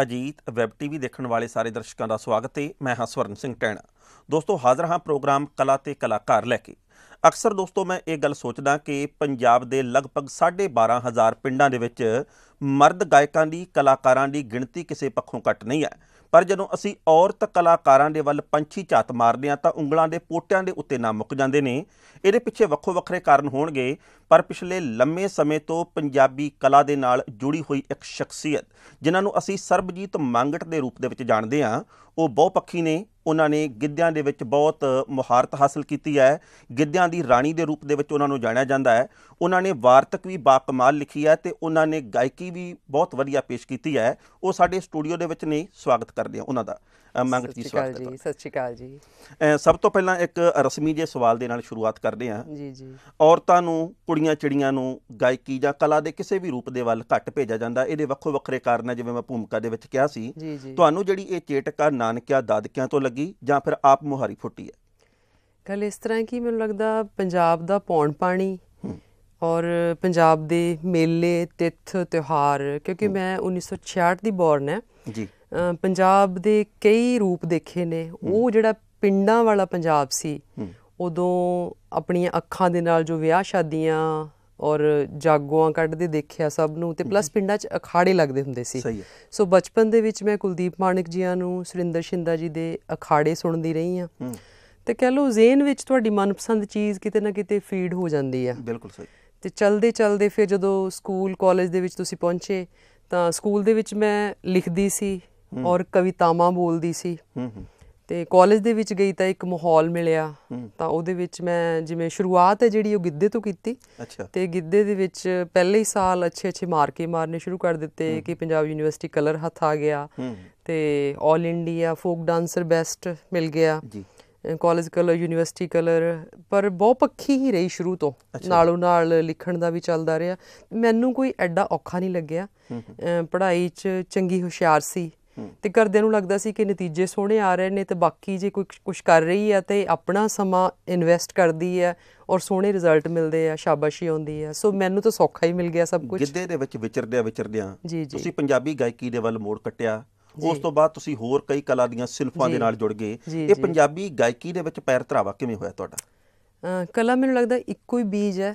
Ajit web TV ਦੇਖਣ ਵਾਲੇ ਸਾਰੇ ਦਰਸ਼ਕਾਂ ਦਾ ਸਵਾਗਤ ਹੈ ਮੈਂ ਹਾਂ ਸਵਰਨ ਸਿੰਘ ਟੈਣਾ ਦੋਸਤੋ ਹਾਜ਼ਰ ਹਾਂ ਪ੍ਰੋਗਰਾਮ ਕਲਾ ਤੇ ਕਲਾਕਾਰ ਲੈ ਕੇ ਅਕਸਰ ਦੋਸਤੋ ਮੈਂ ਇਹ ਗੱਲ ਸੋਚਦਾ ਕਿ ਪੰਜਾਬ ਦੇ ਲਗਭਗ 12500 ਪਿੰਡਾਂ ਦੇ ਵਿੱਚ ਮਰਦ ਗਾਇਕਾਂ ਦੀ ਕਲਾਕਾਰਾਂ ਦੀ ਗਿਣਤੀ ਕਿਸੇ ਪੱਖੋਂ ਘੱਟ ਨਹੀਂ ਹੈ ਪਰ ਜਦੋਂ ਅਸੀਂ ਔਰਤ ਕਲਾਕਾਰਾਂ ਦੇ ਵੱਲ ਪੰਛੀ ਝਾਤ ਮਾਰਦੇ ਹਾਂ ਤਾਂ ਉਂਗਲਾਂ ਦੇ ਪੋਟਿਆਂ ਦੇ ਉੱਤੇ ਨਾ ਮੁੱਕ ਜਾਂਦੇ ਨੇ ਇਹਦੇ ਪਿੱਛੇ ਵੱਖੋ ਵੱਖਰੇ ਕਾਰਨ ਹੋਣਗੇ ਪਰ ਪਿਛਲੇ ਲੰਮੇ ਸਮੇਂ ਤੋਂ ਪੰਜਾਬੀ ਕਲਾ ਦੇ ਨਾਲ ਜੁੜੀ ਹੋਈ ਇੱਕ ਸ਼ਖਸੀਅਤ ਜਿਨ੍ਹਾਂ ਨੂੰ ਅਸੀਂ ਸਰਬਜੀਤ ਮੰਗਟ ਦੇ ਰੂਪ ਦੇ ਵਿੱਚ ਜਾਣਦੇ ਹਾਂ ਉਹ ਬਹੁਪੱਖੀ ਨੇ ਉਹਨਾਂ ਨੇ ਗਿੱਧਿਆਂ ਦੇ ਵਿੱਚ ਬਹੁਤ ਮੁਹਾਰਤ ਹਾਸਲ ਕੀਤੀ ਹੈ ਗਿੱਧਿਆਂ ਦੀ ਰਾਣੀ ਦੇ ਰੂਪ ਦੇ ਵਿੱਚ ਉਹਨਾਂ ਨੂੰ ਜਾਣਿਆ ਜਾਂਦਾ ਹੈ ਉਹਨਾਂ ਨੇ ਵਾਰਤਕ ਵੀ ਬਾਕਮਾਲ ਲਿਖੀ ਹੈ ਤੇ ਉਹਨਾਂ ਨੇ ਗਾਇਕੀ ਵੀ ਬਹੁਤ ਵਧੀਆ ਪੇਸ਼ ਕੀਤੀ ਹੈ ਉਹ ਸਾਡੇ ਸਟੂਡੀਓ ਦੇ ਵਿੱਚ ਨੇ ਸਵਾਗਤ ਕਰਦੇ ਆ ਉਹਨਾਂ ਦਾ ਮੰਗਤ ਜੀ ਸਵਾਗਤ ਹੈ ਜੀ ਸਤਿ ਸ਼੍ਰੀ ਅਕਾਲ ਜੀ ਸਭ ਤੋਂ ਪਹਿਲਾਂ ਇੱਕ ਰਸਮੀ ਜੇ ਸਵਾਲ ਦੇ ਨਾਲ ਸ਼ੁਰੂਆਤ ਕਰਦੇ ਹਾਂ ਜੀ ਜੀ ਔਰਤਾਂ ਨੂੰ ਕੁੜੀਆਂ ਚਿੜੀਆਂ ਨੂੰ ਗਾਇਕੀ ਜਾਂ ਕਲਾ ਦੇ ਕਿਸੇ ਵੀ ਰੂਪ ਦੇ ਵੱਲ ਘੱਟ ਭੇਜਿਆ ਜਾਂਦਾ ਇਹਦੇ ਵੱਖੋ ਵੱਖਰੇ ਕਾਰਨ ਹੈ ਜਿਵੇਂ ਮੈਂ ਭੂਮਿਕਾ ਦੇ ਵਿੱਚ ਕਿਹਾ ਸੀ ਤੁਹਾਨੂੰ ਜਿਹੜੀ ਇਹ ਚੇਟਕਾ ਨਾਨਕਿਆ ਦਾਦਕਿਆਂ ਤੋਂ ਲੱਗੀ ਜਾਂ ਫਿਰ ਆਪ ਮੁਹਾਰੀ ਫੁੱਟੀ ਹੈ ਕੱਲ ਇਸ ਤਰ੍ਹਾਂ ਕੀ ਮੈਨੂੰ ਲੱਗਦਾ ਪੰਜਾਬ ਦਾ ਪੌਣ ਪਾਣੀ ਔਰ ਪੰਜਾਬ ਦੇ ਮੇਲੇ ਤਿੱਥ ਤਿਉਹਾਰ ਕਿਉਂਕਿ ਮੈਂ 1966 ਦੀ ਬੌਰਨ ਹੈ ਜੀ ਪੰਜਾਬ ਦੇ ਕਈ ਰੂਪ ਦੇਖੇ ਨੇ ਉਹ ਜਿਹੜਾ ਪਿੰਡਾਂ ਵਾਲਾ ਪੰਜਾਬ ਸੀ ਉਦੋਂ ਆਪਣੀਆਂ ਅੱਖਾਂ ਦੇ ਨਾਲ ਜੋ ਵਿਆਹ ਸ਼ਾਦੀਆਂ ਔਰ ਜਾਗੋਆਂ ਕੱਢਦੇ ਦੇਖਿਆ ਸਭ ਨੂੰ ਤੇ ਪਲੱਸ ਪਿੰਡਾਂ 'ਚ ਅਖਾੜੇ ਲੱਗਦੇ ਹੁੰਦੇ ਸੀ ਸੋ ਬਚਪਨ ਦੇ ਵਿੱਚ ਮੈਂ ਕੁਲਦੀਪ ਮਾਨਿਕ ਜੀਆਂ ਨੂੰ ਸੁਰਿੰਦਰ ਸ਼ਿੰਦਾ ਜੀ ਦੇ ਅਖਾੜੇ ਸੁਣਦੀ ਰਹੀ ਆ ਤੇ ਕਹ ਲਓ ਜ਼ੇਨ ਵਿੱਚ ਤੁਹਾਡੀ ਮਨਪਸੰਦ ਚੀਜ਼ ਕਿਤੇ ਨਾ ਕਿਤੇ ਫੀਡ ਹੋ ਜਾਂਦੀ ਆ ਬਿਲਕੁਲ ਸਹੀ ਤੇ ਚਲਦੇ ਚਲਦੇ ਫਿਰ ਜਦੋਂ ਸਕੂਲ ਕਾਲਜ ਦੇ ਵਿੱਚ ਤੁਸੀਂ ਪਹੁੰਚੇ ਤਾਂ ਸਕੂਲ ਦੇ ਵਿੱਚ ਮੈਂ ਲਿਖਦੀ ਸੀ ਔਰ ਕਵਿਤਾਵਾਂ ਬੋਲਦੀ ਸੀ ਤੇ ਕਾਲਜ ਦੇ ਵਿੱਚ ਗਈ ਤਾਂ ਇੱਕ ਮਾਹੌਲ ਮਿਲਿਆ ਤਾਂ ਉਹਦੇ ਵਿੱਚ ਮੈਂ ਜਿਵੇਂ ਸ਼ੁਰੂਆਤ ਹੈ ਜਿਹੜੀ ਉਹ ਗਿੱਧੇ ਤੋਂ ਕੀਤੀ ਤੇ ਗਿੱਧੇ ਦੇ ਵਿੱਚ ਪਹਿਲੇ ਹੀ ਸਾਲ ਅੱਛੇ ਅੱਛੇ ਮਾਰਕੇ ਮਾਰਨੇ ਸ਼ੁਰੂ ਕਰ ਦਿੱਤੇ ਕਿ ਪੰਜਾਬ ਯੂਨੀਵਰਸਿਟੀ ਕਲਰ ਹੱਥ ਆ ਗਿਆ ਤੇ 올 ਇੰਡੀਆ ਫੋਕ ਡਾਂਸਰ ਬੈਸਟ ਮਿਲ ਗਿਆ ਜੀ ਕਾਲਜ ਕਲਰ ਯੂਨੀਵਰਸਿਟੀ ਕਲਰ ਪਰ ਬਹੁ ਪੱਖੀ ਹੀ ਰਹੀ ਸ਼ੁਰੂ ਤੋਂ ਨਾਲੋਂ ਨਾਲ ਲਿਖਣ ਦਾ ਵੀ ਚੱਲਦਾ ਰਿਹਾ ਮੈਨੂੰ ਕੋਈ ਐਡਾ ਔਖਾ ਨਹੀਂ ਲੱਗਿਆ ਪੜ੍ਹਾਈ 'ਚ ਚੰਗੀ ਹੁਸ਼ਿਆਰ ਸੀ ਤੇ ਕਰਦਿਆਂ ਨੂੰ ਲੱਗਦਾ ਸੀ ਕਿ ਨਤੀਜੇ ਸੋਹਣੇ ਆ ਰਹੇ ਨੇ ਤੇ ਬਾਕੀ ਜੇ ਕੋਈ ਕੁਝ ਕਰ ਰਹੀ ਹੈ ਤੇ ਆਪਣਾ ਸਮਾਂ ਇਨਵੈਸਟ ਕਰਦੀ ਹੈ ਔਰ ਸੋਹਣੇ ਰਿਜ਼ਲਟ ਮਿਲਦੇ ਆ ਸ਼ਾਬਾਸ਼ੀ ਆਉਂਦੀ ਹੈ ਸੋ ਮੈਨੂੰ ਤਾਂ ਸੌਖਾ ਹੀ ਮਿਲ ਗਿਆ ਸਭ ਕੁਝ ਗਿੱਧੇ ਦੇ ਵਿੱਚ ਵਿਚਰਦਿਆਂ ਵਿਚਰਦਿਆਂ ਤੁਸੀਂ ਪੰਜਾਬੀ ਗਾਇਕੀ ਦੇ ਵੱਲ ਮੋੜ ਕੱਟਿਆ ਉਸ ਤੋਂ ਬਾਅਦ ਤੁਸੀਂ ਹੋਰ ਕਈ ਕਲਾ ਦੀਆਂ ਸਿਲਫਾਂ ਦੇ ਨਾਲ ਜੁੜ ਗਏ ਇਹ ਪੰਜਾਬੀ ਗਾਇਕੀ ਦੇ ਵਿੱਚ ਪੈਰ ਧਰਾਵਾ ਕਿਵੇਂ ਹੋਇਆ ਤੁਹਾਡਾ ਕਲਾ ਮੈਨੂੰ ਲੱਗਦਾ ਇੱਕੋ ਹੀ ਬੀਜ ਹੈ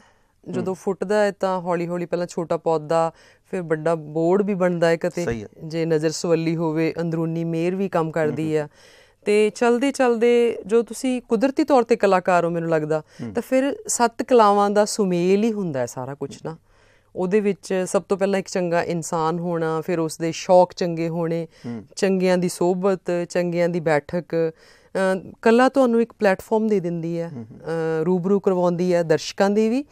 ਜਦੋਂ ਫੁੱਟਦਾ ਹੈ ਤਾਂ ਹੌਲੀ ਹੌਲੀ ਪਹਿਲਾਂ ਛੋਟਾ ਪੌਦਾ ਫਿਰ ਵੱਡਾ ਬੋਰਡ ਵੀ ਬਣਦਾ ਹੈ ਕਤੇ ਜੇ ਨਜ਼ਰ ਸਵੱਲੀ ਹੋਵੇ ਅੰਦਰੂਨੀ ਮੇਰ ਵੀ ਕੰਮ ਕਰਦੀ ਆ ਤੇ ਚਲਦੇ ਚਲਦੇ ਜੋ ਤੁਸੀਂ ਕੁਦਰਤੀ ਤੌਰ ਤੇ ਕਲਾਕਾਰ ਹੋ ਮੈਨੂੰ ਲੱਗਦਾ ਤਾਂ ਫਿਰ ਸੱਤ ਕਲਾਵਾਂ ਦਾ ਸੁਮੇਲ ਹੀ ਹੁੰਦਾ ਹੈ ਸਾਰਾ ਕੁਝ ਨਾ ਉਹਦੇ ਵਿੱਚ ਸਭ ਤੋਂ ਪਹਿਲਾਂ ਇੱਕ ਚੰਗਾ ਇਨਸਾਨ ਹੋਣਾ ਫਿਰ ਉਸ ਦੇ ਸ਼ੌਕ ਚੰਗੇ ਹੋਣੇ ਚੰਗਿਆਂ ਦੀ ਸੋਬਤ ਚੰਗਿਆਂ ਦੀ ਬੈਠਕ ਕਲਾ ਤੁਹਾਨੂੰ ਇੱਕ ਪਲੇਟਫਾਰਮ ਦੇ ਦਿੰਦੀ ਹੈ ਰੂਬਰੂ ਕਰਵਾਉਂਦੀ ਹੈ ਦਰਸ਼ਕਾਂ ਦੀ ਵੀ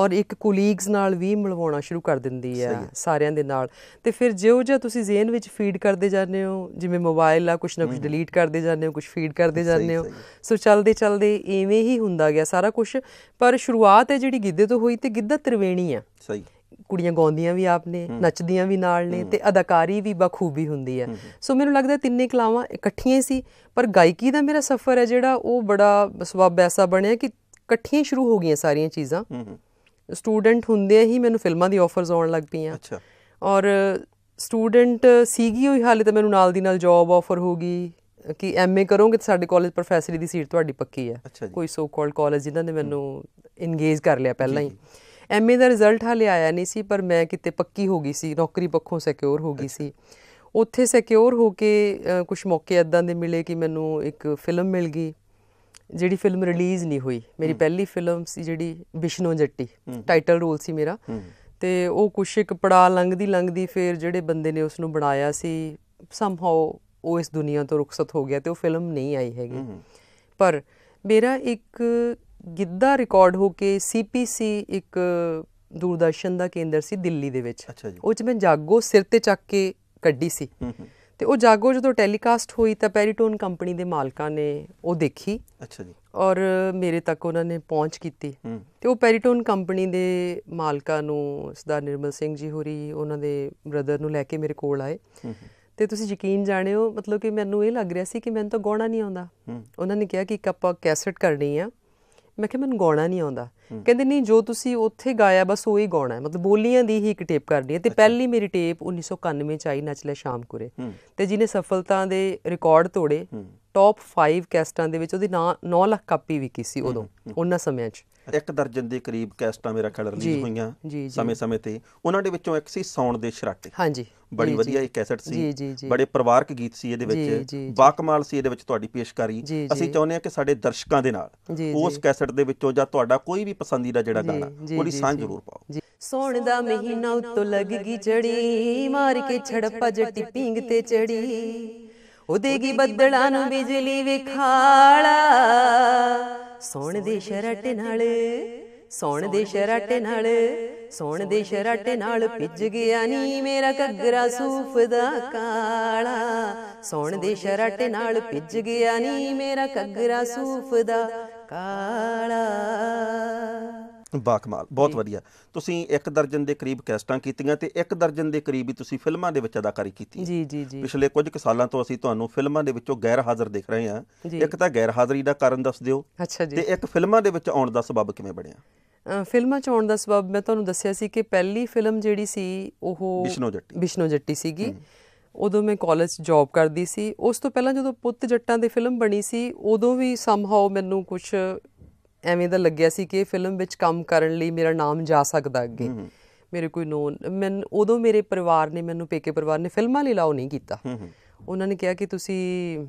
ਔਰ ਇੱਕ ਕੋਲੀਗਸ ਨਾਲ ਵੀ ਮਿਲਵਾਉਣਾ ਸ਼ੁਰੂ ਕਰ ਦਿੰਦੀ ਹੈ ਸਾਰਿਆਂ ਦੇ ਨਾਲ ਤੇ ਫਿਰ ਜਿਉਂ ਜਿਉ ਤੁਸੀਂ ਜ਼ੇਨ ਵਿੱਚ ਫੀਡ ਕਰਦੇ ਜਾਂਦੇ ਹੋ ਜਿਵੇਂ ਮੋਬਾਈਲ ਆ ਕੁਛ ਨਾ ਕੁਛ ਡਿਲੀਟ ਕਰਦੇ ਜਾਂਦੇ ਹੋ ਕੁਛ ਫੀਡ ਕਰਦੇ ਜਾਂਦੇ ਹੋ ਸੋ ਚੱਲਦੇ ਚੱਲਦੇ ਇਵੇਂ ਹੀ ਹੁੰਦਾ ਗਿਆ ਸਾਰਾ ਕੁਝ ਪਰ ਸ਼ੁਰੂਆਤ ਹੈ ਜਿਹੜੀ ਗਿੱਧੇ ਤੋਂ ਹੋਈ ਤੇ ਗਿੱਧਾ ਤ੍ਰਿਵੇਣੀ ਆ ਸਹੀ ਕੁੜੀਆਂ ਗਾਉਂਦੀਆਂ ਵੀ ਆਪਨੇ ਨੱਚਦੀਆਂ ਵੀ ਨਾਲ ਨੇ ਤੇ ਅਦਾਕਾਰੀ ਵੀ ਬਖੂਬੀ ਹੁੰਦੀ ਹੈ ਸੋ ਮੈਨੂੰ ਲੱਗਦਾ ਤਿੰਨੇ ਕਲਾਵਾਂ ਇਕੱਠੀਆਂ ਸੀ ਪਰ ਗਾਇਕੀ ਦਾ ਮੇਰਾ ਸਫ਼ਰ ਹੈ ਜਿਹੜਾ ਉਹ ਬੜਾ ਸਵਾਬ ਐਸਾ ਬਣਿਆ ਕਿ ਇਕੱਠੀਆਂ ਸ਼ੁਰੂ ਹੋ ਗਈਆਂ ਸਾਰੀਆਂ ਚੀਜ਼ਾਂ ਸਟੂਡੈਂਟ ਹੁੰਦੇ ਹੀ ਮੈਨੂੰ ਫਿਲਮਾਂ ਦੀ ਆਫਰਸ ਆਉਣ ਲੱਗ ਪਈਆਂ ਅੱਛਾ ਔਰ ਸਟੂਡੈਂਟ ਸੀਗੀ ਹੋਈ ਹਾਲੇ ਤਾਂ ਮੈਨੂੰ ਨਾਲ ਦੀ ਨਾਲ ਜੌਬ ਆਫਰ ਹੋ ਗਈ ਕਿ ਐਮਏ ਕਰੋਗੇ ਤਾਂ ਸਾਡੇ ਕਾਲਜ ਪ੍ਰੋਫੈਸਰੀ ਦੀ ਸੀਟ ਤੁਹਾਡੀ ਪੱਕੀ ਹੈ ਕੋਈ ਸੋ ਕਾਲਡ ਕਾਲਜ ਜਿਨ੍ਹਾਂ ਨੇ ਮੈਨੂੰ ਇੰਗੇਜ ਕਰ ਲਿਆ ਪਹਿਲਾਂ ਹੀ ਐਮਏ ਦਾ ਰਿਜ਼ਲਟ ਹਾਲੇ ਆਇਆ ਨਹੀਂ ਸੀ ਪਰ ਮੈਂ ਕਿਤੇ ਪੱਕੀ ਹੋ ਗਈ ਸੀ ਨੌਕਰੀ ਪੱਖੋਂ ਸਿਕਿਉਰ ਹੋ ਗਈ ਸੀ ਉੱਥੇ ਸਿਕਿਉਰ ਹੋ ਕੇ ਕੁਝ ਮੌਕੇ ਇਦਾਂ ਦੇ ਮਿਲੇ ਕਿ ਮੈਨੂੰ ਇੱਕ ਫਿਲਮ ਮਿਲ ਗਈ ਜਿਹੜੀ ਫਿਲਮ ਰਿਲੀਜ਼ ਨਹੀਂ ਹੋਈ ਮੇਰੀ ਪਹਿਲੀ ਫਿਲਮ ਸੀ ਜਿਹੜੀ ਵਿਸ਼ਨੋ ਜੱਟੀ ਟਾਈਟਲ ਰੋਲ ਸੀ ਮੇਰਾ ਤੇ ਉਹ ਕੁਛ ਇੱਕ ਪੜਾ ਲੰਘਦੀ ਲੰਘਦੀ ਫੇਰ ਜਿਹੜੇ ਬੰਦੇ ਨੇ ਉਸ ਨੂੰ ਬਣਾਇਆ ਸੀ ਸਮਹਾਉ ਉਹ ਇਸ ਦੁਨੀਆ ਤੋਂ ਰੁਖਸਤ ਹੋ ਗਿਆ ਤੇ ਉਹ ਫਿਲਮ ਨਹੀਂ ਆਈ ਹੈਗੀ ਪਰ ਮੇਰਾ ਇੱਕ ਗਿੱਧਾ ਰਿਕਾਰਡ ਹੋ ਕੇ ਸੀਪੀਸੀ ਇੱਕ ਦੂਰਦਰਸ਼ਨ ਦਾ ਕੇਂਦਰ ਸੀ ਦਿੱਲੀ ਦੇ ਵਿੱਚ ਉਹ ਚ ਮੈਂ ਜਾਗੋ ਸਿਰ ਤੇ ਚੱਕ ਕੇ ਕੱਢੀ ਸੀ ਤੇ ਉਹ ਜਾਗੋ ਜਦੋਂ ਟੈਲੀਕਾਸਟ ਹੋਈ ਤਾਂ ਪੈਰੀਟੋਨ ਕੰਪਨੀ ਦੇ ਮਾਲਕਾਂ ਨੇ ਉਹ ਦੇਖੀ ਅੱਛਾ ਜੀ ਔਰ ਮੇਰੇ ਤੱਕ ਉਹਨਾਂ ਨੇ ਪਹੁੰਚ ਕੀਤੀ ਤੇ ਉਹ ਪੈਰੀਟੋਨ ਕੰਪਨੀ ਦੇ ਮਾਲਕਾਂ ਨੂੰ ਸਰਦਾਰ ਨਿਰਮਲ ਸਿੰਘ ਜੀ ਹੋਰੀ ਉਹਨਾਂ ਦੇ ਬ੍ਰਦਰ ਨੂੰ ਲੈ ਕੇ ਮੇਰੇ ਕੋਲ ਆਏ ਤੇ ਤੁਸੀਂ ਯਕੀਨ ਜਾਣਿਓ ਮਤਲਬ ਕਿ ਮੈਨੂੰ ਇਹ ਲੱਗ ਰਿਹਾ ਸੀ ਕਿ ਮੈਨੂੰ ਤਾਂ ਗਾਉਣਾ ਨਹੀਂ ਆਉਂਦਾ ਉਹਨਾਂ ਨੇ ਕਿਹਾ ਕਿ ਇੱਕ ਆਪਾਂ ਕੈਸਟ ਕਰਨੀ ਆ ਮੈਂ ਕਿਹਾ ਮੈਨੂੰ ਗਾਉਣਾ ਨਹੀਂ ਆਉਂਦਾ ਕਹਿੰਦੇ ਨਹੀਂ ਜੋ ਤੁਸੀਂ ਉੱਥੇ ਗਾਇਆ ਬਸ ਉਹੀ ਗਾਉਣਾ ਹੈ ਮਤਲਬ ਬੋਲੀਆਂ ਦੀ ਹੀ ਇੱਕ ਟੇਪ ਕਰਨੀ ਹੈ ਤੇ ਪਹਿਲੀ ਮੇਰੀ ਟੇਪ 1991 ਚ ਆਈ ਨੱਚ ਲੈ ਸ਼ਾਮ ਕੁਰੇ ਤੇ ਜਿਹਨੇ ਸਫਲਤਾ ਦੇ ਰਿਕਾਰਡ ਤੋੜੇ ਟੌਪ 5 ਕੈਸਟਾਂ ਦੇ ਵਿੱਚ ਉਹਦੀ 9 ਲੱਖ ਕਾਪੀ ਵਿਕੀ ਸੀ ਉਦੋਂ ਉਹਨਾਂ ਸਮਿਆਂ 'ਚ ਇੱਕ ਦਰਜਨ ਦੇ ਕਰੀਬ ਕੈਸਟਾਂ ਮੇਰਾ ਖਿਆਲ ਰਿਲੀਜ਼ ਹੋਈਆਂ ਸਮੇਂ-ਸਮੇਂ ਤੇ ਉਹਨਾਂ ਦੇ ਵਿੱਚੋਂ ਇੱਕ ਸੀ ਸੌਣ ਦੇ ਸ਼ਰਾਟੇ ਹਾਂਜੀ ਬੜੀ ਵਧੀਆ ਇਹ ਕੈਸਟ ਸੀ ਬੜੇ ਪਰਿਵਾਰਕ ਗੀਤ ਸੀ ਇਹਦੇ ਵਿੱਚ ਬਾਕਮਾਲ ਸੀ ਇਹਦੇ ਵਿੱਚ ਤੁਹਾਡੀ ਪੇਸ਼ਕਾਰੀ ਅਸੀਂ ਚਾਹੁੰਦੇ ਹਾਂ ਕਿ ਸਾਡੇ ਦਰਸ਼ਕਾਂ ਦੇ ਨਾਲ ਉਸ ਕੈਸਟ ਦੇ ਵਿੱਚੋਂ ਜਾਂ ਤੁਹਾਡਾ ਕੋਈ ਵੀ ਪਸੰਦੀਦਾ ਜਿਹੜਾ ਗਾਣਾ ਉਹਦੀ ਸਾਂਝ ਜ਼ਰੂਰ ਪਾਓ ਸੋਣ ਦਾ ਮਹੀਨਾ ਉੱਤੋਂ ਲੱਗ ਗਈ ਜੜੀ ਮਾਰ ਕੇ ਛੜਪਾ ਜੱਟੀ ਪੀਂਗ ਤੇ ਚੜੀ ਉਦੇਗੀ ਬੱਦਲਾਂ ਨੂੰ ਬਿਜਲੀ ਵਿਖਾਲਾ ਸੋਣ ਦੇ ਸ਼ਰਟ ਨਾਲ ਸੋਣ ਦੇ ਸ਼ਰਟ ਨਾਲ ਸੋਣ ਦੇ ਸ਼ਰਟ ਨਾਲ ਪਿੱਜ ਗਿਆ ਨੀ ਮੇਰਾ ਘੱਗਰਾ ਸੂਫ ਦਾ ਕਾਲਾ ਸੋਣ ਦੇ ਸ਼ਰਟ ਨਾਲ ਪਿੱਜ ਗਿਆ ਨੀ ਮੇਰਾ ਘੱਗਰਾ ਸੂਫ ਦਾ ਕਾਲਾ ਬਾਕਮਾਲ ਬਹੁਤ ਵਧੀਆ ਤੁਸੀਂ ਇੱਕ ਦਰਜਨ ਦੇ ਕਰੀਬ ਕੈਸਟਾਂ ਕੀਤੀਆਂ ਤੇ ਇੱਕ ਦਰਜਨ ਦੇ ਕਰੀਬ ਹੀ ਤੁਸੀਂ ਫਿਲਮਾਂ ਦੇ ਵਿੱਚ ਅਦਾਕਾਰੀ ਕੀਤੀ ਜੀ ਜੀ ਜੀ ਪਿਛਲੇ ਕੁਝ ਕੁ ਸਾਲਾਂ ਤੋਂ ਅਸੀਂ ਤੁਹਾਨੂੰ ਫਿਲਮਾਂ ਦੇ ਵਿੱਚੋਂ ਗੈਰ ਹਾਜ਼ਰ ਦੇਖ ਰਹੇ ਹਾਂ ਇੱਕ ਤਾਂ ਗੈਰ ਹਾਜ਼ਰੀ ਦਾ ਕਾਰਨ ਦੱਸ ਦਿਓ ਅੱਛਾ ਜੀ ਤੇ ਇੱਕ ਫਿਲਮਾਂ ਦੇ ਵਿੱਚ ਆਉਣ ਦਾ ਸਬਬ ਕਿਵੇਂ ਬਣਿਆ ਫਿਲਮਾਂ ਚ ਆਉਣ ਦਾ ਸਬਬ ਮੈਂ ਤੁਹਾਨੂੰ ਦੱਸਿਆ ਸੀ ਕਿ ਪਹਿਲੀ ਫਿਲਮ ਜਿਹੜੀ ਸੀ ਉਹ ਵਿਸ਼ਨੋ ਜੱਟੀ ਵਿਸ਼ਨੋ ਜੱਟੀ ਸੀਗੀ ਉਦੋਂ ਮੈਂ ਕਾਲਜ ਜੌਬ ਕਰਦੀ ਸੀ ਉਸ ਤੋਂ ਪਹਿਲਾਂ ਜਦੋਂ ਪੁੱਤ ਜੱਟਾਂ ਦੀ ਫਿਲਮ ਬਣੀ ਸੀ ਉਦੋਂ ਵੀ ਸਮਹਾਉ ਮੈਨੂੰ ਕੁਝ ਐਵੇਂ ਦਾ ਲੱਗਿਆ ਸੀ ਕਿ ਫਿਲਮ ਵਿੱਚ ਕੰਮ ਕਰਨ ਲਈ ਮੇਰਾ ਨਾਮ ਜਾ ਸਕਦਾ ਅੱਗੇ ਮੇਰੇ ਕੋਈ ਨੋਨ ਮੈਂ ਉਦੋਂ ਮੇਰੇ ਪਰਿਵਾਰ ਨੇ ਮੈਨੂੰ ਪੇਕੇ ਪਰਿਵਾਰ ਨੇ ਫਿਲਮਾਂ ਲਈ ਲਾਉ ਨਹੀਂ ਕੀਤਾ ਉਹਨਾਂ ਨੇ ਕਿਹਾ ਕਿ ਤੁਸੀਂ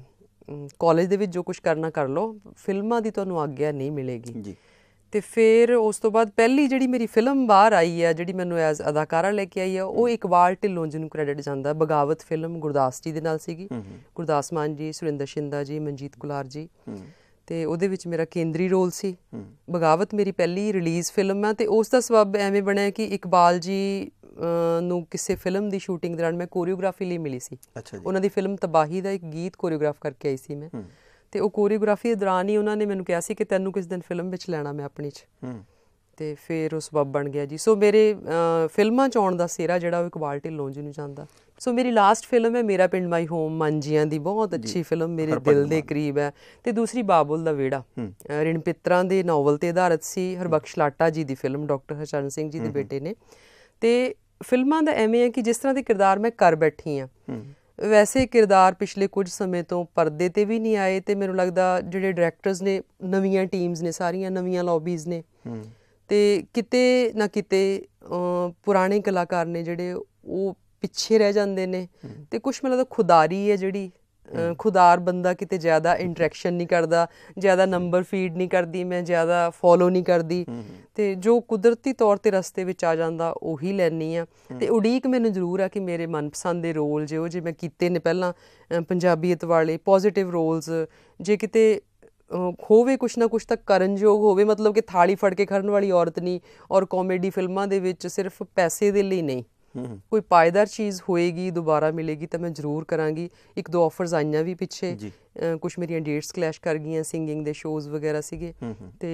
ਕਾਲਜ ਦੇ ਵਿੱਚ ਜੋ ਕੁਝ ਕਰਨਾ ਕਰ ਲਓ ਫਿਲਮਾਂ ਦੀ ਤੁਹਾਨੂੰ ਆਗਿਆ ਨਹੀਂ ਮਿਲੇਗੀ ਜੀ ਤੇ ਫਿਰ ਉਸ ਤੋਂ ਬਾਅਦ ਪਹਿਲੀ ਜਿਹੜੀ ਮੇਰੀ ਫਿਲਮ ਬਾਹਰ ਆਈ ਹੈ ਜਿਹੜੀ ਮੈਨੂੰ ਐਜ਼ ਅਦਾਕਾਰਾ ਲੈ ਕੇ ਆਈ ਹੈ ਉਹ ਇਕਬਾਲ ਢਿੱਲੋਂ ਜੀ ਨੂੰ ਕ੍ਰੈਡਿਟ ਜਾਂਦਾ ਬਗਾਵਤ ਫਿਲਮ ਗੁਰਦਾਸ ਜੀ ਦੇ ਨਾਲ ਸੀਗੀ ਗੁਰਦਾਸ ਮਾਨ ਜੀ ਸੁਰਿੰਦਰ ਸ਼ਿੰਦਾ ਜੀ ਮਨਜੀਤ ਕੁਲਾਰ ਜੀ ਤੇ ਉਹਦੇ ਵਿੱਚ ਮੇਰਾ ਕੇਂਦਰੀ ਰੋਲ ਸੀ ਬਗਾਵਤ ਮੇਰੀ ਪਹਿਲੀ ਰਿਲੀਜ਼ ਫਿਲਮ ਆ ਤੇ ਉਸ ਦਾ ਸਬਬ ਐਵੇਂ ਬਣਿਆ ਕਿ ਇਕਬਾਲ ਜੀ ਨੂੰ ਕਿਸੇ ਫਿਲਮ ਦੀ ਸ਼ੂਟਿੰਗ ਦੌਰਾਨ ਮੈਂ ਕੋਰੀਓਗ੍ਰਾਫੀ ਲਈ ਮਿਲੀ ਸੀ ਉਹਨਾਂ ਦੀ ਫਿਲਮ ਤਬਾਹੀ ਦਾ ਇੱਕ ਗੀਤ ਕੋਰੀਓਗ੍ਰਾਫ ਕਰਕੇ ਆਈ ਸੀ ਮੈਂ ਤੇ ਉਹ ਕੋਰੀਓਗ੍ਰਾਫੀ ਦੌਰਾਨ ਹੀ ਉਹਨਾਂ ਨੇ ਮੈਨੂੰ ਕਿਹਾ ਸੀ ਕਿ ਤੈਨੂੰ ਕਿਸ ਦਿਨ ਫਿਲਮ ਵਿੱਚ ਲੈਣਾ ਮੈਂ ਆਪਣੀ ਚ ਹੂੰ ਤੇ ਫਿਰ ਉਹ ਸਬਬ ਬਣ ਗਿਆ ਜੀ ਸੋ ਮੇਰੇ ਫਿਲਮਾਂ ਚ ਆਉਣ ਦਾ ਸੇਰਾ ਜਿਹੜਾ ਉਹ ਇਕਬਾਲ ਢਿੱਲੋਂ ਜੀ ਨੂੰ ਜਾਂਦਾ ਸੋ ਮੇਰੀ ਲਾਸਟ ਫਿਲਮ ਹੈ ਮੇਰਾ ਪਿੰਡ ਮਾਈ ਹੋਮ ਮੰਜੀਆਂ ਦੀ ਬਹੁਤ ਅੱਛੀ ਫਿਲਮ ਮੇਰੇ ਦਿਲ ਦੇ ਕਰੀਬ ਹੈ ਤੇ ਦੂਸਰੀ ਬਾਬੁਲ ਦਾ ਵੇੜਾ ਰਿਣਪਿੱਤਰਾਂ ਦੇ ਨੋਵਲ ਤੇ ਆਧਾਰਿਤ ਸੀ ਹਰਬਖਸ਼ ਲਾਟਾ ਜੀ ਦੀ ਫਿਲਮ ਡਾਕਟਰ ਹਰਚਰਨ ਸਿੰਘ ਜੀ ਦੇ ਬੇਟੇ ਨੇ ਤੇ ਫਿਲਮਾਂ ਦਾ ਐਵੇਂ ਹੈ ਕਿ ਜਿਸ ਤਰ੍ਹਾਂ ਦੇ ਕਿਰਦਾਰ ਮੈਂ ਕਰ ਬੈਠੀ ਆ ਵੈਸੇ ਕਿਰਦਾਰ ਪਿਛਲੇ ਕੁਝ ਸਮੇਂ ਤੋਂ ਪਰਦੇ ਤੇ ਵੀ ਨਹੀਂ ਆਏ ਤੇ ਮੈਨੂੰ ਲੱਗਦਾ ਜਿਹੜੇ ਡਾਇਰੈਕਟਰਸ ਨੇ ਨਵੀਆਂ ਟੀਮਸ ਨੇ ਸਾਰੀਆਂ ਨਵੀਆਂ ਲੌਬੀਜ਼ ਨੇ ਤੇ ਕਿਤੇ ਨਾ ਕਿਤੇ ਪੁਰਾਣੇ ਕਲਾਕਾਰ ਨੇ ਜਿਹੜੇ ਉਹ ਪਿੱਛੇ ਰਹਿ ਜਾਂਦੇ ਨੇ ਤੇ ਕੁਝ ਮੈਨੂੰ ਲੱਗਦਾ ਖੁਦਾਰੀ ਹੈ ਜਿਹੜੀ ਖੁਦਾਰ ਬੰਦਾ ਕਿਤੇ ਜ਼ਿਆਦਾ ਇੰਟਰੈਕਸ਼ਨ ਨਹੀਂ ਕਰਦਾ ਜ਼ਿਆਦਾ ਨੰਬਰ ਫੀਡ ਨਹੀਂ ਕਰਦੀ ਮੈਂ ਜ਼ਿਆਦਾ ਫੋਲੋ ਨਹੀਂ ਕਰਦੀ ਤੇ ਜੋ ਕੁਦਰਤੀ ਤੌਰ ਤੇ ਰਸਤੇ ਵਿੱਚ ਆ ਜਾਂਦਾ ਉਹੀ ਲੈਣੀ ਆ ਤੇ ਉਡੀਕ ਮੈਨੂੰ ਜ਼ਰੂਰ ਆ ਕਿ ਮੇਰੇ ਮਨਪਸੰਦ ਦੇ ਰੋਲ ਜਿਹੋ ਜੇ ਮੈਂ ਕੀਤੇ ਨੇ ਪਹਿਲਾਂ ਪੰਜਾਬੀ ਵਾਲੇ ਪੋਜ਼ਿਟਿਵ ਰੋਲਸ ਜੇ ਕਿਤੇ ਹੋਵੇ ਕੁਛ ਨਾ ਕੁਛ ਤਾਂ ਕਰਨ ਯੋਗ ਹੋਵੇ ਮਤਲਬ ਕਿ ਥਾਲੀ ਫੜ ਕੇ ਖੜਨ ਵਾਲੀ ਔਰਤ ਨਹੀਂ ਔਰ ਕਾਮੇਡੀ ਫਿਲਮਾਂ ਦੇ ਵਿੱਚ ਸਿਰਫ ਪੈਸੇ ਦੇ ਲਈ ਨਹੀਂ ਕੋਈ ਪਾਇਦਾਰ ਚੀਜ਼ ਹੋਏਗੀ ਦੁਬਾਰਾ ਮਿਲੇਗੀ ਤਾਂ ਮੈਂ ਜ਼ਰੂਰ ਕਰਾਂਗੀ ਇੱਕ ਦੋ ਆਫਰਸ ਆਈਆਂ ਵੀ ਪਿੱਛੇ ਕੁਝ ਮੇਰੀਆਂ ਡੇਟਸ ਕਲੈਸ਼ ਕਰ ਗਈਆਂ ਸਿੰਗਿੰਗ ਦੇ ਸ਼ੋਜ਼ ਵਗੈਰਾ ਸੀਗੇ ਤੇ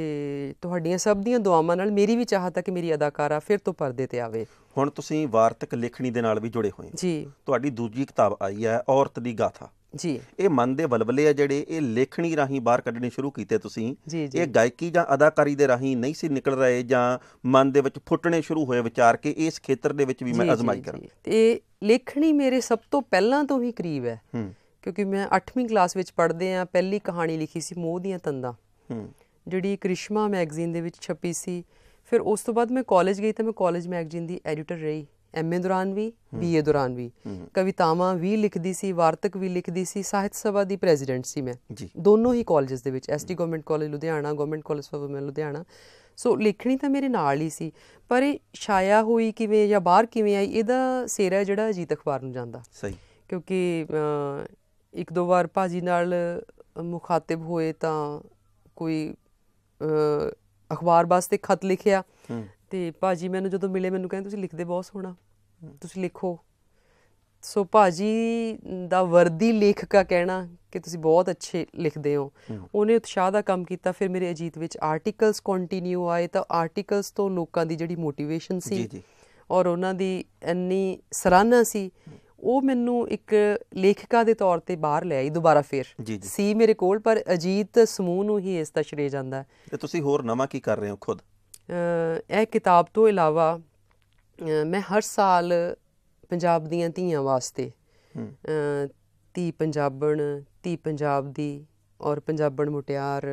ਤੁਹਾਡੀਆਂ ਸਭ ਦੀਆਂ ਦੁਆਵਾਂ ਨਾਲ ਮੇਰੀ ਵੀ ਚਾਹਤ ਹੈ ਕਿ ਮੇਰੀ ਅਦਾਕਾਰਾ ਫਿਰ ਤੋਂ ਪਰਦੇ ਤੇ ਆਵੇ ਹੁਣ ਤੁਸੀਂ ਵਾਰਤਕ ਲਿਖਣੀ ਦੇ ਨਾਲ ਵੀ ਜੁੜੇ ਹੋਏ ਹੋ ਜੀ ਤੁਹਾਡੀ ਦੂਜੀ ਕਿਤਾਬ ਆਈ ਹੈ ਔਰਤ ਦੀ ਗਾਥਾ ਜੀ ਇਹ ਮਨ ਦੇ ਬਲਬਲੇ ਆ ਜਿਹੜੇ ਇਹ ਲੇਖਣੀ ਰਾਹੀਂ ਬਾਹਰ ਕੱਢਣੇ ਸ਼ੁਰੂ ਕੀਤੇ ਤੁਸੀਂ ਇਹ ਗਾਇਕੀ ਜਾਂ ਅਦਾਕਾਰੀ ਦੇ ਰਾਹੀਂ ਨਹੀਂ ਸੀ ਨਿਕਲ ਰਹੇ ਜਾਂ ਮਨ ਦੇ ਵਿੱਚ ਫੁੱਟਣੇ ਸ਼ੁਰੂ ਹੋਏ ਵਿਚਾਰ ਕਿ ਇਸ ਖੇਤਰ ਦੇ ਵਿੱਚ ਵੀ ਮੈਂ ਅਜ਼ਮਾਈ ਕਰਾਂ ਤੇ ਲੇਖਣੀ ਮੇਰੇ ਸਭ ਤੋਂ ਪਹਿਲਾਂ ਤੋਂ ਹੀ ਕਰੀਬ ਹੈ ਕਿਉਂਕਿ ਮੈਂ 8ਵੀਂ ਕਲਾਸ ਵਿੱਚ ਪੜ੍ਹਦੇ ਆ ਪਹਿਲੀ ਕਹਾਣੀ ਲਿਖੀ ਸੀ ਮੋਹ ਦੀਆਂ ਤੰਦਾਂ ਜਿਹੜੀ ਕ੍ਰਿਸ਼ਮਾ ਮੈਗਜ਼ੀਨ ਦੇ ਵਿੱਚ ਛਪੀ ਸੀ ਫਿਰ ਉਸ ਤੋਂ ਬਾਅਦ ਮੈਂ ਕਾਲਜ ਗਈ ਤਾਂ ਮੈਂ ਕਾਲਜ ਮੈਗਜ਼ੀਨ ਦੀ ਐਡੀਟਰ ਰਹੀ ਐਮਏ ਦੌਰਾਨ ਵੀ ਬੀਏ ਦੌਰਾਨ ਵੀ ਕਵਿਤਾਵਾਂ ਵੀ ਲਿਖਦੀ ਸੀ ਵਾਰਤਕ ਵੀ ਲਿਖਦੀ ਸੀ ਸਾਹਿਤ ਸਭਾ ਦੀ ਪ੍ਰੈਜ਼ੀਡੈਂਟ ਸੀ ਮੈਂ ਦੋਨੋਂ ਹੀ ਕਾਲਜਸ ਦੇ ਵਿੱਚ ST government college Ludhiana government college for women Ludhiana so ਲਿਖਣੀ ਤਾਂ ਮੇਰੇ ਨਾਲ ਹੀ ਸੀ ਪਰ ਇਹ ਛਾਇਆ ਹੋਈ ਕਿਵੇਂ ਜਾਂ ਬਾਹਰ ਕਿਵੇਂ ਆਈ ਇਹਦਾ ਸੇਰਾ ਜਿਹੜਾ ਅਜੀਤ ਅਖਬਾਰ ਨੂੰ ਜਾਂਦਾ ਸਹੀ ਕਿਉਂਕਿ ਇੱਕ ਦੋ ਵਾਰ ਭਾਜੀ ਨਾਲ ਮੁਖਾਤਬ ਹੋਏ ਤਾਂ ਕੋਈ ਅਖਬਾਰ ਵਾਸਤੇ ਖਤ ਲਿਖਿਆ ਤੇ ਭਾਜੀ ਮੈਨੂੰ ਜਦੋਂ ਮਿਲੇ ਮੈਨੂੰ ਕਹਿੰਦੇ ਤੁਸੀਂ ਲਿਖਦੇ ਬਹੁਤ ਸੋਹਣਾ ਤੁਸੀਂ ਲਿਖੋ ਸੋ ਭਾਜੀ ਦਾ ਵਰਦੀ ਲੇਖਕਾ ਕਹਿਣਾ ਕਿ ਤੁਸੀਂ ਬਹੁਤ ਅੱਛੇ ਲਿਖਦੇ ਹੋ ਉਹਨੇ ਉਤਸ਼ਾਹ ਦਾ ਕੰਮ ਕੀਤਾ ਫਿਰ ਮੇਰੇ ਅਜੀਤ ਵਿੱਚ ਆਰਟੀਕਲਸ ਕੰਟੀਨਿਊ ਆਏ ਤਾਂ ਆਰਟੀਕਲਸ ਤੋਂ ਲੋਕਾਂ ਦੀ ਜਿਹੜੀ ਮੋਟੀਵੇਸ਼ਨ ਸੀ ਜੀ ਜੀ ਔਰ ਉਹਨਾਂ ਦੀ ਇੰਨੀ ਸਰਾਹਨਾ ਸੀ ਉਹ ਮੈਨੂੰ ਇੱਕ ਲੇਖਕਾ ਦੇ ਤੌਰ ਤੇ ਬਾਹਰ ਲੈ ਆਈ ਦੁਬਾਰਾ ਫੇਰ ਸੀ ਮੇਰੇ ਕੋਲ ਪਰ ਅਜੀਤ ਸਮੂਹ ਨੂੰ ਹੀ ਇਸ ਦਾ ਸ਼੍ਰੇ ਜਾਂਦਾ ਤੇ ਤੁਸੀਂ ਹੋਰ ਨਵਾਂ ਕੀ ਕਰ ਰਹੇ ਹੋ ਖੁਦ ਇਹ ਕਿਤਾਬ ਤੋਂ ਇਲਾਵਾ ਮੈਂ ਹਰ ਸਾਲ ਪੰਜਾਬ ਦੀਆਂ ਧੀਆਂ ਵਾਸਤੇ ਤੀ ਪੰਜਾਬਣ ਤੀ ਪੰਜਾਬ ਦੀ ਔਰ ਪੰਜਾਬਣ ਮੁਟਿਆਰ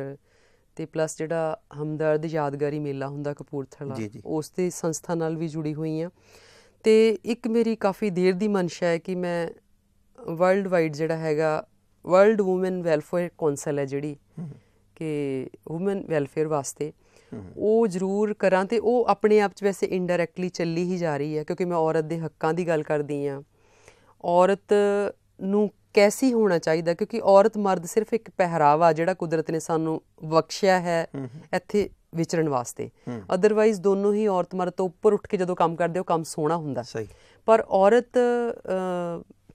ਤੇ ਪਲੱਸ ਜਿਹੜਾ ਹਮਦਰਦ ਯਾਦਗਾਰੀ ਮੇਲਾ ਹੁੰਦਾ ਕਪੂਰਥਲਾ ਉਸ ਤੇ ਸੰਸਥਾ ਨਾਲ ਵੀ ਜੁੜੀ ਹੋਈ ਆ ਤੇ ਇੱਕ ਮੇਰੀ ਕਾਫੀ ਦੇਰ ਦੀ ਮਨਸ਼ਾ ਹੈ ਕਿ ਮੈਂ ਵਰਲਡ ਵਾਈਡ ਜਿਹੜਾ ਹੈਗਾ ਵਰਲਡ ਔਮਨ ਵੈਲਫੇਅਰ ਕਾਉਂਸਲ ਹੈ ਜਿਹੜੀ ਕਿ ਔਮਨ ਵੈਲਫੇਅਰ ਵਾਸਤੇ ਉਹ ਜ਼ਰੂਰ ਕਰਾਂ ਤੇ ਉਹ ਆਪਣੇ ਆਪ 'ਚ ਵੈਸੇ ਇਨਡਾਇਰੈਕਟਲੀ ਚੱਲੀ ਹੀ ਜਾ ਰਹੀ ਹੈ ਕਿਉਂਕਿ ਮੈਂ ਔਰਤ ਦੇ ਹੱਕਾਂ ਦੀ ਗੱਲ ਕਰਦੀ ਆ ਔਰਤ ਨੂੰ ਕੈਸੀ ਹੋਣਾ ਚਾਹੀਦਾ ਕਿਉਂਕਿ ਔਰਤ ਮਰਦ ਸਿਰਫ ਇੱਕ ਪਹਿਰਾਵਾ ਜਿਹੜਾ ਕੁਦਰਤ ਨੇ ਸਾਨੂੰ ਬਖਸ਼ਿਆ ਹੈ ਇੱਥੇ ਵਿਚਰਨ ਵਾਸਤੇ ਅਦਰਵਾਈਜ਼ ਦੋਨੋਂ ਹੀ ਔਰਤ ਮਰਦ ਤੋਂ ਉੱਪਰ ਉੱਠ ਕੇ ਜਦੋਂ ਕੰਮ ਕਰਦੇ ਹੋ ਕੰਮ ਸੋਹਣਾ ਹੁੰਦਾ ਸਹੀ ਪਰ ਔਰਤ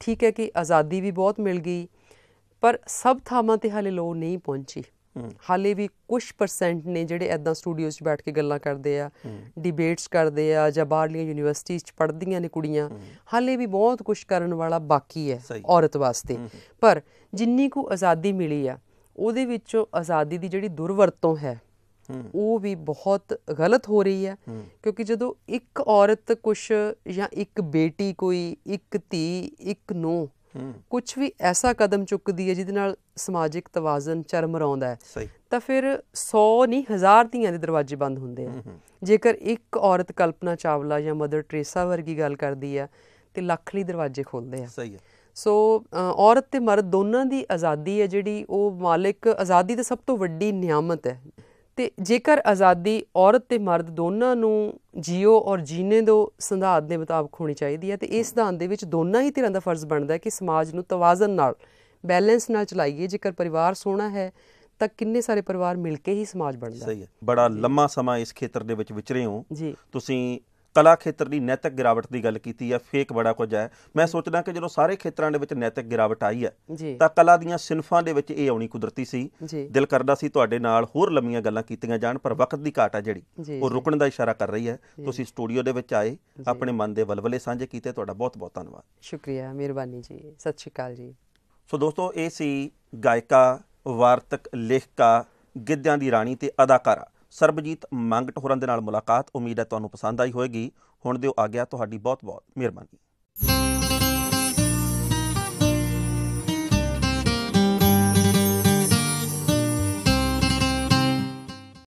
ਠੀਕ ਹੈ ਕਿ ਆਜ਼ਾਦੀ ਵੀ ਬਹੁਤ ਮਿਲ ਗਈ ਪਰ ਸਭ ਥਾਵਾਂ ਤੇ ਹਾਲੇ ਲੋ ਨਹੀਂ ਪਹੁੰਚੀ ਹਾਲੇ ਵੀ ਕੁਝ ਪਰਸੈਂਟ ਨੇ ਜਿਹੜੇ ਐਦਾਂ ਸਟੂਡੀਓਜ਼ 'ਚ ਬੈਠ ਕੇ ਗੱਲਾਂ ਕਰਦੇ ਆ ਡਿਬੇਟਸ ਕਰਦੇ ਆ ਜਾਂ ਬਾਹਰਲੀਆਂ ਯੂਨੀਵਰਸਿਟੀਆਂ 'ਚ ਪੜ੍ਹਦੀਆਂ ਨੇ ਕੁੜੀਆਂ ਹਾਲੇ ਵੀ ਬਹੁਤ ਕੁਝ ਕਰਨ ਵਾਲਾ ਬਾਕੀ ਹੈ ਔਰਤ ਵਾਸਤੇ ਪਰ ਜਿੰਨੀ ਕੁ ਆਜ਼ਾਦੀ ਮਿਲੀ ਆ ਉਹਦੇ ਵਿੱਚੋਂ ਆਜ਼ਾਦੀ ਦੀ ਜਿਹੜੀ ਦੁਰਵਰਤੋਂ ਹੈ ਉਹ ਵੀ ਬਹੁਤ ਗਲਤ ਹੋ ਰਹੀ ਹੈ ਕਿਉਂਕਿ ਜਦੋਂ ਇੱਕ ਔਰਤ ਕੁਝ ਜਾਂ ਇੱਕ ਬੇਟੀ ਕੋਈ ਇੱਕ ਧੀ ਇੱਕ ਨੂੰ ਕੁਝ ਵੀ ਐਸਾ ਕਦਮ ਚੁੱਕਦੀ ਹੈ ਜਿਹਦੇ ਨਾਲ ਸਮਾਜਿਕ ਤਵਾਜ਼ਨ ਚਰਮਰਾਉਂਦਾ ਹੈ ਤਾਂ ਫਿਰ 100 ਨਹੀਂ ਹਜ਼ਾਰ ਧੀਆਂ ਦੇ ਦਰਵਾਜ਼ੇ ਬੰਦ ਹੁੰਦੇ ਆ ਜੇਕਰ ਇੱਕ ਔਰਤ ਕਲਪਨਾ ਚਾਵਲਾ ਜਾਂ ਮਦਰ ਟ੍ਰੇਸਾ ਵਰਗੀ ਗੱਲ ਕਰਦੀ ਆ ਤੇ ਲੱਖ ਲਈ ਦਰਵਾਜ਼ੇ ਖੋਲਦੇ ਆ ਸਹੀ ਹੈ ਸੋ ਔਰਤ ਤੇ ਮਰਦ ਦੋਨਾਂ ਦੀ ਆਜ਼ਾਦੀ ਹੈ ਜਿਹੜੀ ਉਹ ਮਾਲਕ ਆਜ਼ਾਦੀ ਤਾਂ ਸਭ ਤੋਂ ਵੱਡੀ ਨਿਆਮਤ ਹੈ ਤੇ ਜੇਕਰ ਆਜ਼ਾਦੀ ਔਰਤ ਤੇ ਮਰਦ ਦੋਨਾਂ ਨੂੰ ਜੀਓ ਔਰ ਜੀਨੇ ਦੋ ਸੰਧਾਨ ਦੇ ਮੁਤਾਬਕ ਹੋਣੀ ਚਾਹੀਦੀ ਹੈ ਤੇ ਇਸ ਸਿਧਾਂਤ ਦੇ ਵਿੱਚ ਦੋਨਾਂ ਹੀ ਧਿਰਾਂ ਦਾ ਫਰਜ਼ ਬਣਦਾ ਹੈ ਕਿ ਸਮਾਜ ਨੂੰ ਤਵਾਜ਼ਨ ਨਾਲ ਬੈਲੈਂਸ ਨਾਲ ਚਲਾਈਏ ਜੇਕਰ ਪਰਿਵਾਰ ਸੋਹਣਾ ਹੈ ਤਾਂ ਕਿੰਨੇ ਸਾਰੇ ਪਰਿਵਾਰ ਮਿਲ ਕੇ ਹੀ ਸਮਾਜ ਬਣਦਾ ਸਹੀ ਹੈ ਬੜਾ ਲੰਮਾ ਸਮਾਂ ਇਸ ਖੇਤਰ ਦੇ ਵਿੱਚ ਵਿਚਰੇ ਹੋ ਜੀ ਤੁਸੀਂ ਕਲਾ ਖੇਤਰ ਦੀ ਨੈਤਿਕ ਗਿਰਾਵਟ ਦੀ ਗੱਲ ਕੀਤੀ ਹੈ ਫੇਕ ਬੜਾ ਕੁਝ ਹੈ ਮੈਂ ਸੋਚਦਾ ਕਿ ਜਦੋਂ ਸਾਰੇ ਖੇਤਰਾਂ ਦੇ ਵਿੱਚ ਨੈਤਿਕ ਗਿਰਾਵਟ ਆਈ ਹੈ ਤਾਂ ਕਲਾ ਦੀਆਂ ਸਿਨਫਾਂ ਦੇ ਵਿੱਚ ਇਹ ਆਉਣੀ ਕੁਦਰਤੀ ਸੀ ਦਿਲ ਕਰਦਾ ਸੀ ਤੁਹਾਡੇ ਨਾਲ ਹੋਰ ਲੰਮੀਆਂ ਗੱਲਾਂ ਕੀਤੀਆਂ ਜਾਣ ਪਰ ਵਕਤ ਦੀ ਘਾਟ ਹੈ ਜਿਹੜੀ ਉਹ ਰੁਕਣ ਦਾ ਇਸ਼ਾਰਾ ਕਰ ਰਹੀ ਹੈ ਤੁਸੀਂ ਸਟੂਡੀਓ ਦੇ ਵਿੱਚ ਆਏ ਆਪਣੇ ਮਨ ਦੇ ਵਲਵਲੇ ਸਾਂਝੇ ਕੀਤੇ ਤੁਹਾਡਾ ਬਹੁਤ ਬਹੁਤ ਧੰਨਵਾਦ ਸ਼ੁਕਰੀਆ ਮਿਹਰਬਾਨੀ ਜੀ ਸਤਿ ਸ਼੍ਰੀ ਅਕਾਲ ਜੀ ਸੋ ਦੋਸਤੋ ਇਹ ਸੀ ਗਾਇਕਾ ਵਾਰਤਕ ਲੇਖਕਾ ਗਿੱਧਿਆਂ ਦੀ ਰਾਣੀ ਤੇ ਅਦਾਕਾਰਾ ਸਰਬਜੀਤ ਮੰਗਟ ਹੋਰਾਂ ਦੇ ਨਾਲ ਮੁਲਾਕਾਤ ਉਮੀਦ ਹੈ ਤੁਹਾਨੂੰ ਪਸੰਦ ਆਈ ਹੋਵੇਗੀ ਹੁਣ ਦਿਓ ਆ ਗਿਆ ਤੁਹਾਡੀ ਬਹੁਤ ਬਹੁਤ ਮਿਹਰਬਾਨੀ